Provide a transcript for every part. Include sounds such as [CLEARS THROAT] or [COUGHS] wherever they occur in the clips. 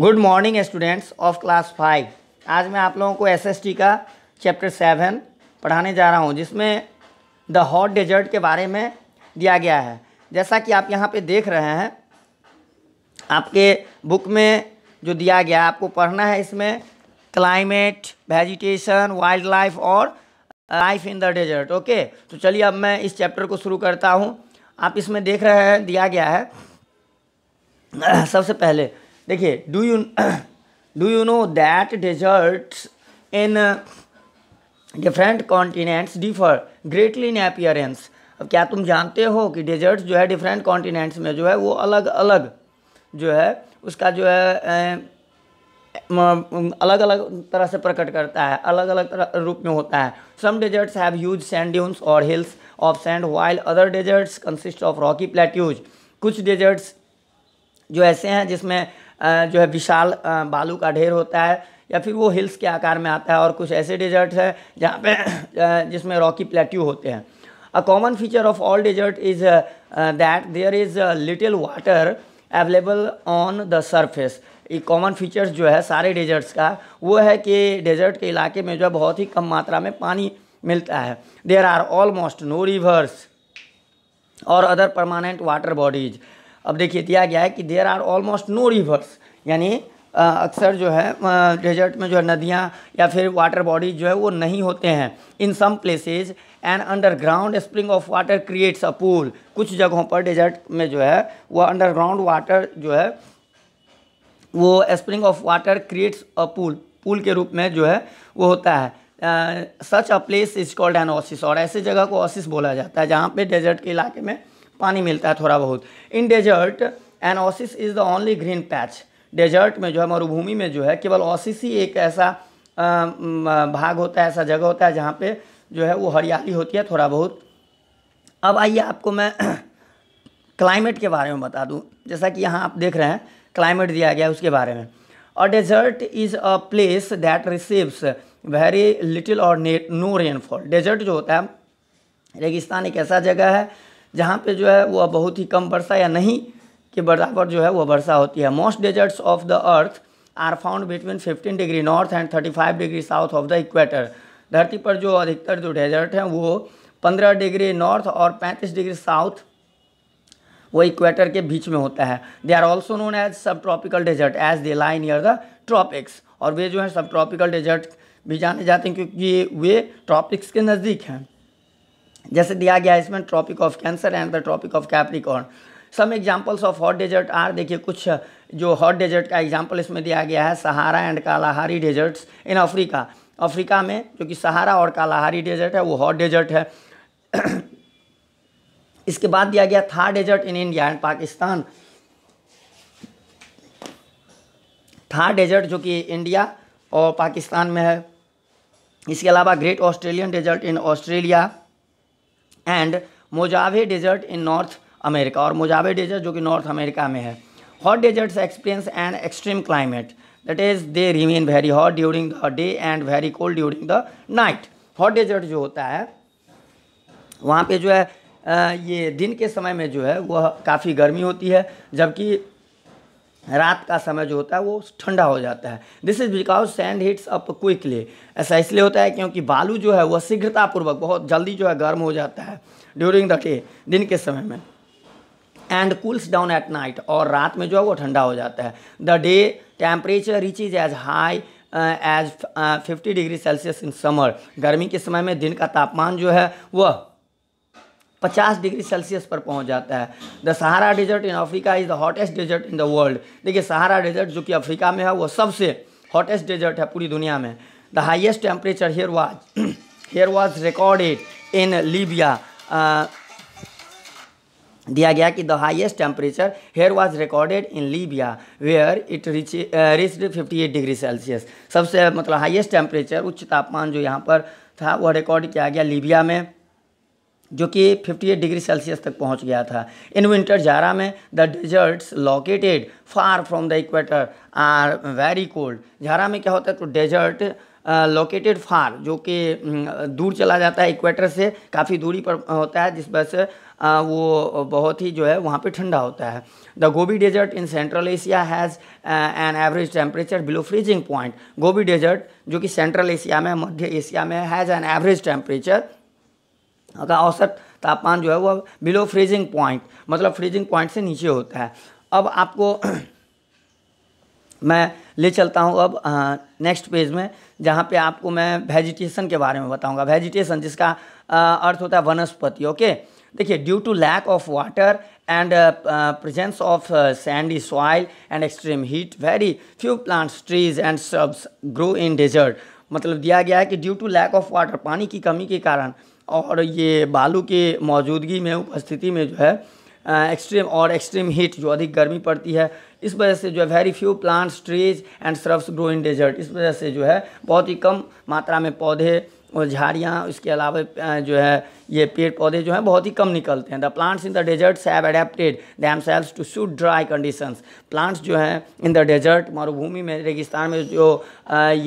good morning students of class five आज मैं आप लोगों को एसएसटी का चैप्टर सेवन पढ़ाने जा रहा हूँ जिसमें द हॉट डेजर्ट के बारे में दिया गया है जैसा कि आप यहाँ पे देख रहे हैं आपके बुक में जो दिया गया आपको पढ़ना है इसमें क्लाइमेट वेजिटेशन वाइल्ड लाइफ और life in the desert okay तो चलिए अब मैं इस चैप्टर को शुरू करता हूँ आप इसमें देख रहे हैं दिया गया है [CLEARS THROAT] सबसे पहले देखिए do you do you know that deserts in different continents differ greatly in appearance अब क्या तुम जानते हो कि डेजर्ट्स जो है डिफरेंट कॉन्टिनेंट्स में जो है वो अलग अलग जो है उसका जो है अलग अलग तरह से प्रकट करता है अलग अलग तरह रूप में होता है some deserts have huge sand dunes और hills of sand while other deserts consist of rocky plateaus कुछ डेजर्ट्स जो ऐसे हैं जिसमें जो है विशाल बालू का ढेर होता है या फिर वो हिल्स के आकार में आता है और कुछ ऐसे डेजर्ट्स हैं जहाँ पे जिसमें रॉकी प्लेट्यू होते हैं a common feature of all desert is that there is little water available on the surface एक कॉमन फीचर्स जो है सारे डेजर्ट्स का वो है कि डेजर्ट के इलाके में जो है बहुत ही कम मात्रा में पानी मिलता है there are almost no rivers और अदर परमानेंट वाटर बॉडीज़ अब देखिए दिया गया है कि there are almost no rivers यानी अक्सर जो है डेजर्ट में जो है नदियाँ या फिर वाटर बॉडीज जो है वो नहीं होते हैं in some places and underground spring of water creates a pool कुछ जगहों पर डेजर्ट में जो है वह अंडरग्राउंड वाटर जो है वो spring of water creates a pool pool के रूप में जो है वो होता है such a place is called an oasis और ऐसे जगह को ऑसिस बोला जाता है जहाँ पे डेजर्ट के इलाके में पानी मिलता है थोड़ा बहुत in desert an oasis is the only green patch desert में जो है मरुभूमि में जो है केवल ऑसिस ही एक ऐसा भाग होता है ऐसा जगह होता है जहाँ पे जो है वो हरियाली होती है थोड़ा बहुत अब आइए आपको मैं [CLEARS THROAT] क्लाइमेट के बारे में बता दूँ जैसा कि यहाँ आप देख रहे हैं क्लाइमेट दिया गया है उसके बारे में और desert is a place that receives very little और नो रेनफॉल डेजर्ट जो होता है रेगिस्तान एक ऐसा जगह है जहाँ पे जो है वह बहुत ही कम वर्षा या नहीं के बराबर जो है वह वर्षा होती है most deserts of the earth are found between 15 degree north and 35 degree south of the equator धरती पर जो अधिकतर जो डेजर्ट हैं वो 15 डिग्री नॉर्थ और 35 डिग्री साउथ वो इक्वेटर के बीच में होता है they are also known as subtropical desert as they lie near the tropics और वे जो है सब ट्रॉपिकल डेजर्ट भी जाने जाते हैं क्योंकि वे ट्रॉपिक्स के नज़दीक हैं जैसे दिया गया है इसमें Tropic of Cancer and the Tropic of Capricorn some examples of hot desert are देखिए कुछ जो हॉट डेजर्ट का एग्जाम्पल इसमें दिया गया है Sahara and Kalahari deserts in Africa Africa में जो कि सहारा और कालाहारी डेजर्ट है वो हॉट डेजर्ट है [CLEARS THROAT] इसके बाद दिया गया Thar desert in India and Pakistan Thar desert जो कि इंडिया और पाकिस्तान में है इसके अलावा Great Australian desert in Australia and Mojave desert in North America और मोजावे डेजर्ट जो कि नॉर्थ अमेरिका में है hot deserts experience and extreme climate that is they remain very hot during the day and very cold during the night hot desert जो होता है वहाँ पे जो है ये दिन के समय में जो है वह काफ़ी गर्मी होती है जबकि रात का समय जो होता है वो ठंडा हो जाता है this is because sand heats up quickly ऐसा इसलिए होता है क्योंकि बालू जो है वह शीघ्रतापूर्वक बहुत जल्दी जो है गर्म हो जाता है ड्यूरिंग द डे दिन के समय में and cools down at night और रात में जो है वो ठंडा हो जाता है the day temperature reaches as high as fifty degree Celsius in summer गर्मी के समय में दिन का तापमान जो है वह पचास डिग्री सेल्सियस पर पहुंच जाता है the Sahara desert in Africa is the hottest desert in the world देखिए सहारा डेजर्ट जो कि अफ्रीका में है वो सबसे हॉटेस्ट डेजर्ट है पूरी दुनिया में the highest temperature here was here was recorded in Libya दिया गया कि the highest temperature here was recorded in Libya where it reach reach fifty eight degree Celsius सबसे मतलब हाइएस्ट टेम्परेचर उच्च तापमान जो यहाँ पर था वह रिकॉर्ड किया गया लीबिया में जो कि 58 डिग्री सेल्सियस तक पहुंच गया था इन विंटर जारा में the deserts located far from the equator are very cold जारा में क्या होता है तो डेजर्ट लोकेटेड फार जो कि mm, दूर चला जाता है इक्वेटर से काफ़ी दूरी पर होता है जिस वजह से uh, वो बहुत ही जो है वहाँ पे ठंडा होता है the Gobi desert in Central Asia has an average temperature below freezing point Gobi desert जो कि सेंट्रल एशिया में मध्य एशिया में हैज़ एन एवरेज टेम्परेचर का औसत तापमान जो है वह बिलो फ्रीजिंग पॉइंट मतलब फ्रीजिंग पॉइंट से नीचे होता है अब आपको [CLEARS THROAT] मैं ले चलता हूँ अब नेक्स्ट पेज में जहाँ पे आपको मैं वेजिटेशन के बारे में बताऊँगा वेजिटेशन जिसका आ, अर्थ होता है वनस्पति ओके देखिए due to lack of water and presence of sandy soil and extreme heat very few plants trees and shrubs grow in desert मतलब दिया गया है कि due to lack of water पानी की कमी के कारण और ये बालू के मौजूदगी में उपस्थिति में जो है एक्सट्रीम और एक्सट्रीम हीट जो अधिक गर्मी पड़ती है इस वजह से जो है very few plants trees and shrubs grow in desert इस वजह से जो है बहुत ही कम मात्रा में पौधे और झाड़ियाँ इसके अलावा जो है ये पेड़ पौधे जो हैं बहुत ही कम निकलते हैं the plants in the deserts have adapted themselves to suit dry conditions plants जो हैं इन द डेजर्ट मरुभूमि में रेगिस्तान में जो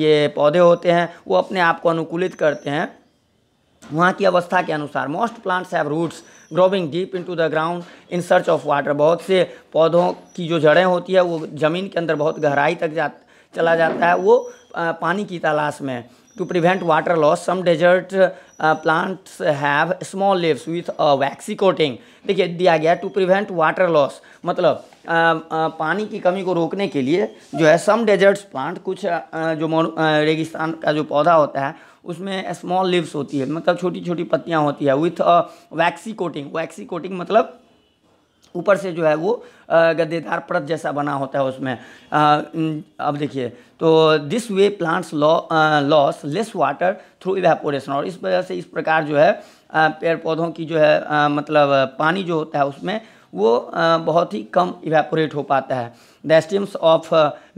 ये पौधे होते हैं वो अपने आप को अनुकूलित करते हैं वहाँ की अवस्था के अनुसार most plants have roots growing deep into the ground in search of water बहुत से पौधों की जो जड़ें होती है वो ज़मीन के अंदर बहुत गहराई तक जा चला जाता है वो पानी की तलाश में to prevent water loss some desert plants have small leaves with waxy coating देखिए दिया गया टू प्रिवेंट वाटर लॉस मतलब आ, आ, पानी की कमी को रोकने के लिए जो है सम डेजर्ट्स प्लांट कुछ आ, जो रेगिस्तान का जो पौधा होता है उसमें स्मॉल लिव्स होती है मतलब छोटी छोटी पत्तियाँ होती है with waxy coating waxy coating मतलब ऊपर से जो है वो गद्देदार परत जैसा बना होता है उसमें अब देखिए तो this way plants lose less water through evaporation और इस वजह से इस प्रकार जो है पेड़ पौधों की जो है मतलब पानी जो होता है उसमें वो बहुत ही कम इवेपोरेट हो पाता है the stems of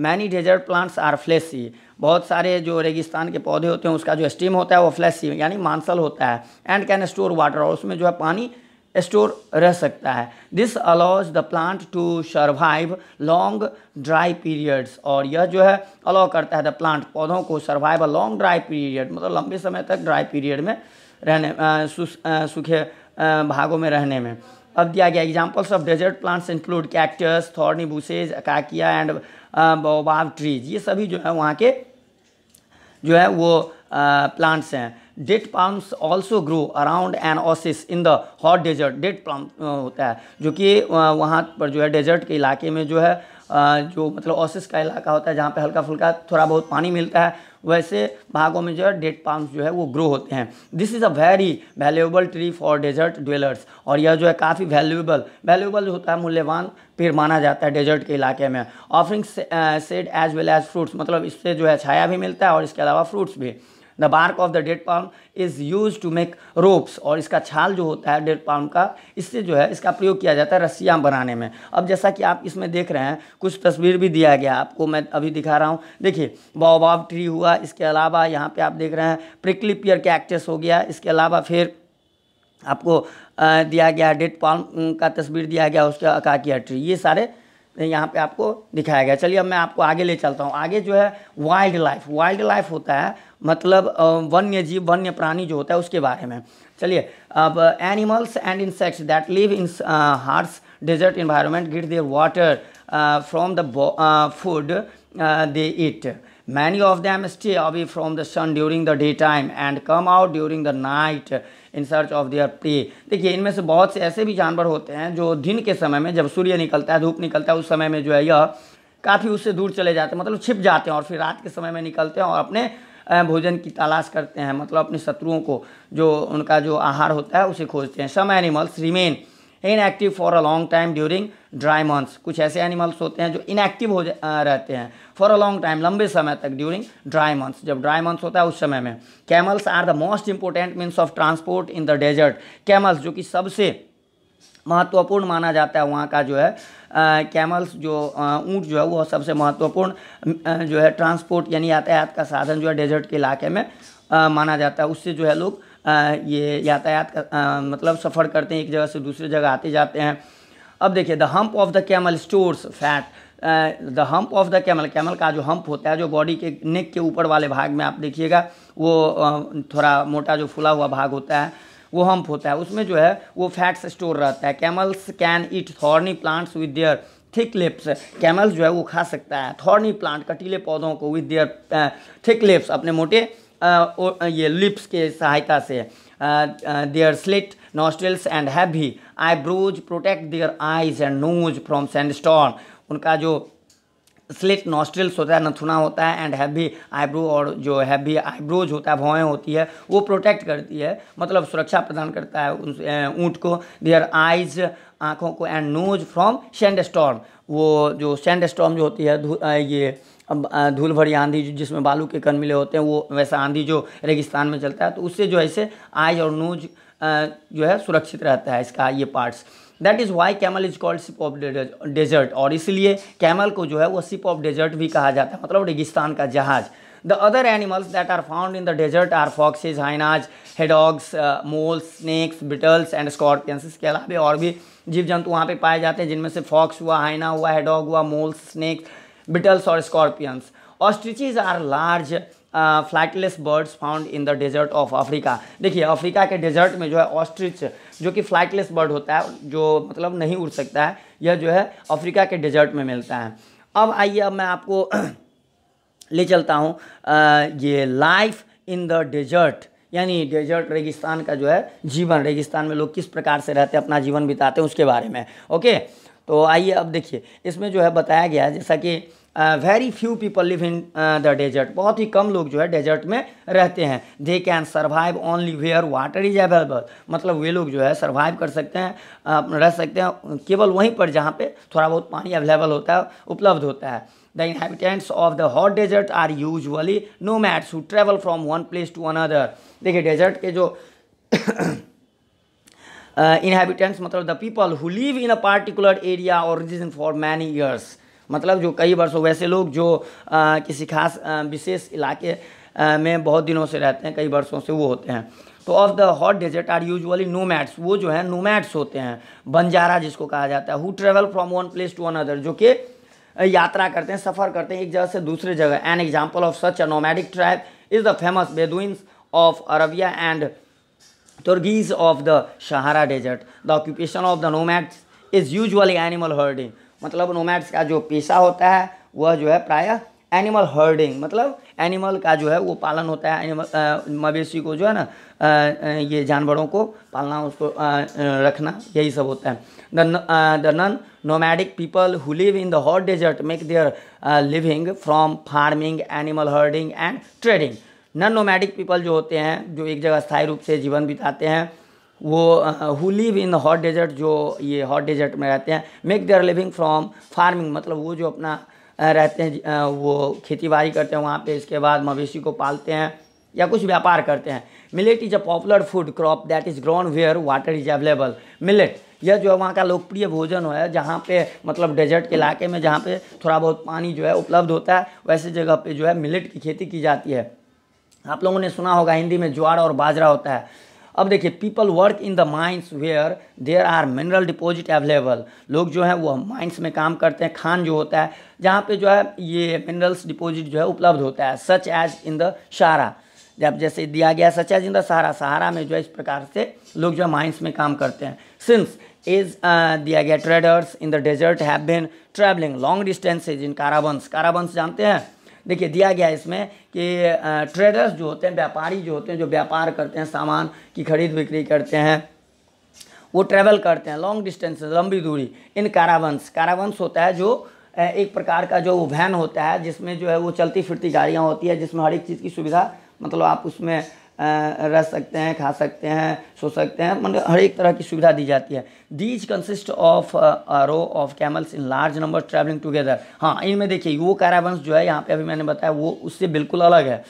many desert plants are fleshy बहुत सारे जो रेगिस्तान के पौधे होते हैं उसका जो स्टीम होता है वो फ्लैसी यानी मांसल होता है एंड कैन स्टोर वाटर और उसमें जो है पानी स्टोर रह सकता है this allows the plant to survive long dry periods और यह जो है अलाउ करता है द प्लांट पौधों को survive a long dry period मतलब लंबे समय तक ड्राई पीरियड में रहने सूखे भागों में रहने में अब दिया गया examples of desert plants include cactus thorny bushes acacia and baobab trees ये सभी जो है वहाँ के जो है वो प्लांट्स uh, हैं date palms also grow around an oasis in the hot desert date palm होता है जो कि uh, वहाँ पर जो है डेजर्ट के इलाके में जो है जो मतलब ओसिस का इलाका होता है जहाँ पे हल्का फुल्का थोड़ा बहुत पानी मिलता है वैसे भागों में जो है डेट पाम्स जो है वो ग्रो होते हैं this is a very valuable tree for desert dwellers और यह जो है काफ़ी वैल्यूएबल वैल्यूएबल होता है मूल्यवान पेड़ माना जाता है डेजर्ट के इलाके में offering shade as well as fruits मतलब इससे जो है छाया भी मिलता है और इसके अलावा फ्रूट्स भी the bark of the date palm is used to make ropes और इसका छाल जो होता है डेड पाम का इससे जो है इसका प्रयोग किया जाता है रस्सियाँ बनाने में अब जैसा कि आप इसमें देख रहे हैं कुछ तस्वीर भी दिया गया आपको मैं अभी दिखा रहा हूँ देखिए बॉबाब ट्री हुआ इसके अलावा यहाँ पर आप देख रहे हैं प्रिक्लिपियर कैक्टस हो गया इसके अलावा फिर आपको दिया गया डेड पाम का तस्वीर दिया गया उसका अकाकिया ट्री ये सारे यहाँ पे आपको दिखाया गया चलिए अब मैं आपको आगे ले चलता हूँ आगे जो है वाइल्ड लाइफ वाइल्ड लाइफ होता है मतलब वन्य जीव वन्य प्राणी जो होता है उसके बारे में चलिए अब animals and insects that live in harsh desert environment get their water from the food they eat many of them stay stay from the sun during the day time and come out during the night in search of their prey देखिए इनमें से बहुत से ऐसे भी जानवर होते हैं जो दिन के समय में जब सूर्य निकलता है धूप निकलता है उस समय में जो है यह काफ़ी उससे दूर चले जाते हैं मतलब छिप जाते हैं और फिर रात के समय में निकलते हैं और अपने भोजन की तलाश करते हैं मतलब अपने शत्रुओं को जो उनका जो आहार होता है उसे खोजते हैं some animals remain inactive for a long time during dry months कुछ ऐसे एनिमल्स होते हैं जो इनएक्टिव हो रहते हैं फॉर अ लॉन्ग टाइम लंबे समय तक ड्यूरिंग ड्राई मंथ्स जब ड्राई मंथ्स होता है उस समय में camels are the most important means of transport in the desert camels जो कि सबसे महत्वपूर्ण माना जाता है वहाँ का जो है कैमल्स जो ऊँट जो है वो सबसे महत्वपूर्ण जो है ट्रांसपोर्ट यानी यातायात का साधन जो है डेजर्ट के इलाके में आ, माना जाता है उससे जो है लोग आ, ये यातायात का मतलब सफ़र करते हैं एक जगह से दूसरी जगह आते जाते हैं अब देखिए the hump of the camel stores fat the hump of the camel camel का जो हम्प होता है जो बॉडी के नेक के ऊपर वाले भाग में आप देखिएगा वो आ, थोड़ा मोटा जो फुला हुआ भाग होता है वो हम्प होता है उसमें जो है वो फैट्स स्टोर रहता है camels can eat thorny plants with their thick lips camels जो है वो खा सकता है थॉर्नी प्लांट कटीले पौधों को विद देयर थिक लिप्स अपने मोटे ये लिप्स के सहायता से their slit nostrils and heavy eyebrows protect their eyes and nose from sand उनका जो स्लिट नॉस्ट्रल्स होता है नथुना होता है एंड हैवी आईब्रो और जो हैवी आईब्रोज होता है भौएँ होती है वो प्रोटेक्ट करती है मतलब सुरक्षा प्रदान करता है ऊँट को देयर आइज आँखों को and nose from sandstorm वो जो सेंड स्टॉर्म जो होती है ये अब धूल भरी आंधी जिसमें बालू के कन मिले होते हैं वो वैसा आंधी जो रेगिस्तान में चलता है तो उससे जो है इसे आइज और नोज जो है सुरक्षित रहता है इसका ये parts that is why camel is called ship of desert और इसलिए कैमल को जो है वो सिप ऑफ डेजर्ट भी कहा जाता है मतलब रेगिस्तान का जहाज़ the other animals that are found in the desert are foxes hyenas hedgehogs moles snakes beetles and scorpions इसके अलावा और भी जीव जंतु वहाँ पर पाए जाते हैं जिनमें से फॉक्स हुआ हाइना हुआ हेडॉग हुआ मोल्स स्नैक्स बिटल्स और scorpions ostriches are large flightless birds found in the desert of Africa देखिए अफ्रीका के डेजर्ट में जो है ऑस्ट्रिच जो कि फ्लाइटलेस बर्ड होता है जो मतलब नहीं उड़ सकता है यह जो है अफ्रीका के डेजर्ट में मिलता है अब आइए अब मैं आपको [CLEARS THROAT] ले चलता हूँ ये लाइफ इन द डेजर्ट यानी डेजर्ट रेगिस्तान का जो है जीवन रेगिस्तान में लोग किस प्रकार से रहते हैं अपना जीवन बिताते हैं उसके बारे में ओके तो आइए अब देखिए इसमें जो है बताया गया है जैसा कि very few people live in the desert बहुत ही कम लोग जो है डेजर्ट में रहते हैं they can survive only where water is available मतलब वे लोग जो है सर्वाइव कर सकते हैं रह सकते हैं केवल वहीं पर जहाँ पे थोड़ा बहुत पानी अवेलेबल होता है उपलब्ध होता है the The of the hot desert are usually nomads travel travel one place to another देखिए डेजर्ट के जो इनहेबिटेंट्स [COUGHS] uh, मतलब the people who live in a particular area और रीजन फॉर मैनी ईयर्स मतलब जो कई वर्षों वैसे लोग जो आ, किसी खास विशेष इलाके आ, में बहुत दिनों से रहते हैं कई वर्षों से वो होते हैं तो of the hot desert are usually nomads वो जो है नोमैट्स होते हैं बंजारा जिसको कहा जाता है who travel from one place to one other जो कि यात्रा करते हैं सफ़र करते हैं एक जगह से दूसरे जगह an example of such a nomadic tribe is the famous Bedouins of Arabia and Tuaregs of the Sahara desert the occupation of the nomads is usually animal herding मतलब नोमैड्स का जो पेशा होता है वह जो है प्रायः एनिमल हर्डिंग मतलब एनिमल का जो है वो पालन होता है एनिमल मवेशी को जो है ना आ, ये जानवरों को पालना उसको आ, रखना यही सब होता है the non nomadic people who live in the hot desert make their living from farming animal herding and trading non nomadic people जो होते हैं जो एक जगह स्थायी रूप से जीवन बिताते हैं वो who live in hot desert जो ये हॉट डेजर्ट में रहते हैं make their living from farming मतलब वो जो अपना रहते हैं वो खेती बाड़ी करते हैं वहाँ पे इसके बाद मवेशी को पालते हैं या कुछ व्यापार करते हैं millet is a popular food crop that is grown where water is available millet यह जो है वहाँ का लोकप्रिय भोजन है जहाँ पे मतलब डेजर्ट के इलाके में जहाँ पे थोड़ा बहुत पानी जो है उपलब्ध होता है वैसे जगह पे जो है मिलेट की खेती की जाती है आप लोगों ने सुना होगा हिंदी में ज्वार और बाजरा होता है अब देखिए people work in the mines where there are mineral deposit available लोग जो है वो माइंस में काम करते हैं खान जो होता है जहाँ पे जो है ये मिनरल्स डिपॉजिट जो है उपलब्ध होता है such as in the Sahara जब जैसे दिया गया such as in the Sahara सहारा में जो है इस प्रकार से लोग जो है माइंस में काम करते हैं सिंस इज uh, दिया गया traders in the desert have been travelling long distances in caravans caravans जानते हैं देखिए दिया गया है इसमें कि ट्रेडर्स जो होते हैं व्यापारी जो होते हैं जो व्यापार करते हैं सामान की खरीद बिक्री करते हैं वो ट्रैवल करते हैं लॉन्ग डिस्टेंस लंबी दूरी इन कारावंस कारावंस होता है जो एक प्रकार का जो वैन होता है जिसमें जो है वो चलती फिरती गाड़ियाँ होती है जिसमें हर एक चीज़ की सुविधा मतलब आप उसमें रह सकते हैं खा सकते हैं सो सकते हैं मतलब हर एक तरह की सुविधा दी जाती है these consist of row of camels in large number travelling together हाँ इनमें देखिए वो कैराबंस जो है यहाँ पे अभी मैंने बताया वो उससे बिल्कुल अलग है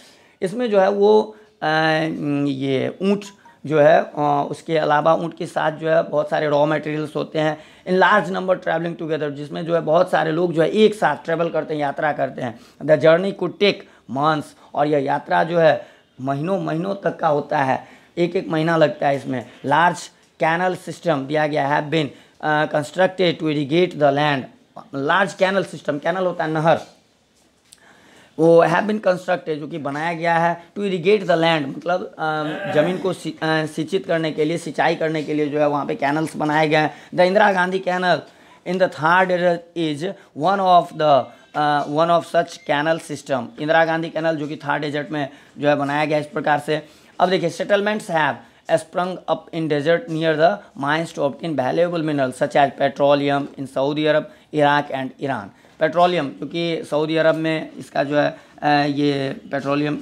इसमें जो है वो आ, ये ऊँट जो है उसके अलावा ऊँट के साथ जो है बहुत सारे रॉ मटेरियल्स होते हैं in large number travelling together जिसमें जो है बहुत सारे लोग जो है एक साथ ट्रैवल करते हैं यात्रा करते हैं the journey could take months और यह यात्रा जो है महीनों महीनों तक का होता है एक एक महीना लगता है इसमें लार्ज कैनल सिस्टम दिया गया है been constructed to irrigate the land large canal system canal होता है नहर वो हैव बिन कंस्ट्रक्टेड जो कि बनाया गया है टू इरीगेट द लैंड मतलब um, uh, ज़मीन को सिंचित uh, करने के लिए सिंचाई करने के लिए जो है वहाँ पे कैनल्स बनाए गए हैं the Indira Gandhi canal in the third is one of the one of such canal system Indira Gandhi canal जो कि थार डेजर्ट में जो है बनाया गया इस प्रकार से अब देखिए settlements have sprung up in desert near the mines to obtain valuable mineral such as petroleum in Saudi Arab Iraq and Iran petroleum क्योंकि सऊदी अरब में इसका जो है ये पेट्रोलियम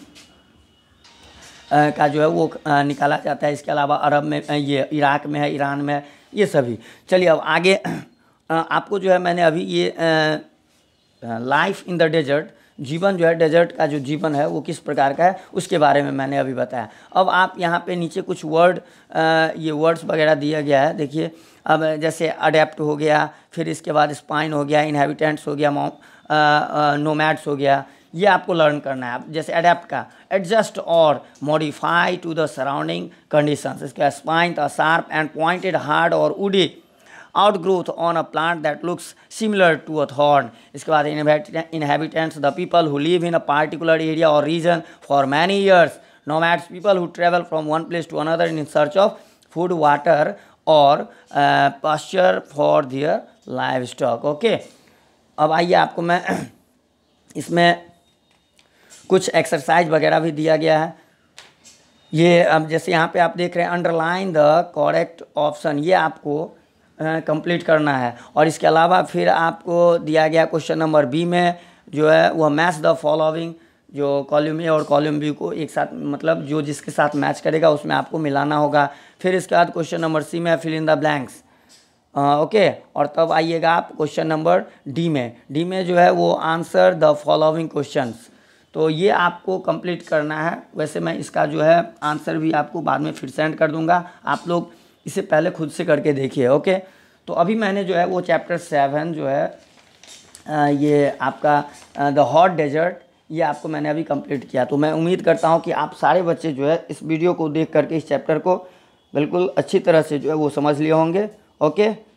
का जो है वो निकाला जाता है इसके अलावा अरब में ये इराक में है ईरान में है ये सभी चलिए अब आगे आपको जो है मैंने अभी ये लाइफ इन द डेजर्ट जीवन जो है डेजर्ट का जो जीवन है वो किस प्रकार का है उसके बारे में मैंने अभी बताया अब आप यहाँ पे नीचे कुछ वर्ड ये वर्ड्स वगैरह दिया गया है देखिए अब जैसे अडेप्ट हो गया फिर इसके बाद स्पाइन हो गया इनहेबिटेंट्स हो गया नोमैड्स हो गया ये आपको लर्न करना है जैसे अडेप्ट का एडजस्ट और modify to the surrounding conditions इसका स्पाइन था शार्प एंड पॉइंटेड हार्ड और woody out growth on a plant that looks similar to a thorn इसके बाद inhabitants the people who live in a particular area और region for many years nomads people who travel from one place to another in search of food water और pasture for their livestock okay अब आइए आपको मैं [CLEARS THROAT] इसमें कुछ exercise वगैरह भी दिया गया है ये अब जैसे यहाँ पे आप देख रहे हैं अंडरलाइन द करेक्ट ऑप्शन ये आपको कंप्लीट करना है और इसके अलावा फिर आपको दिया गया क्वेश्चन नंबर बी में जो है वह मैच द फॉलोविंग जो कॉलम ए और कॉलम बी को एक साथ मतलब जो जिसके साथ मैच करेगा उसमें आपको मिलाना होगा फिर इसके बाद क्वेश्चन नंबर सी में fill in the blanks okay और तब आइएगा आप क्वेश्चन नंबर डी में डी में जो है वो आंसर द फॉलोइंग क्वेश्चंस तो ये आपको कंप्लीट करना है वैसे मैं इसका जो है आंसर भी आपको बाद में फिर सेंड कर दूंगा आप लोग इसे पहले खुद से करके देखिए ओके तो अभी मैंने जो है वो चैप्टर सेवन जो है ये आपका द हॉट डेजर्ट ये आपको मैंने अभी कंप्लीट किया तो मैं उम्मीद करता हूँ कि आप सारे बच्चे जो है इस वीडियो को देख करके इस चैप्टर को बिल्कुल अच्छी तरह से जो है वो समझ लिए होंगे ओके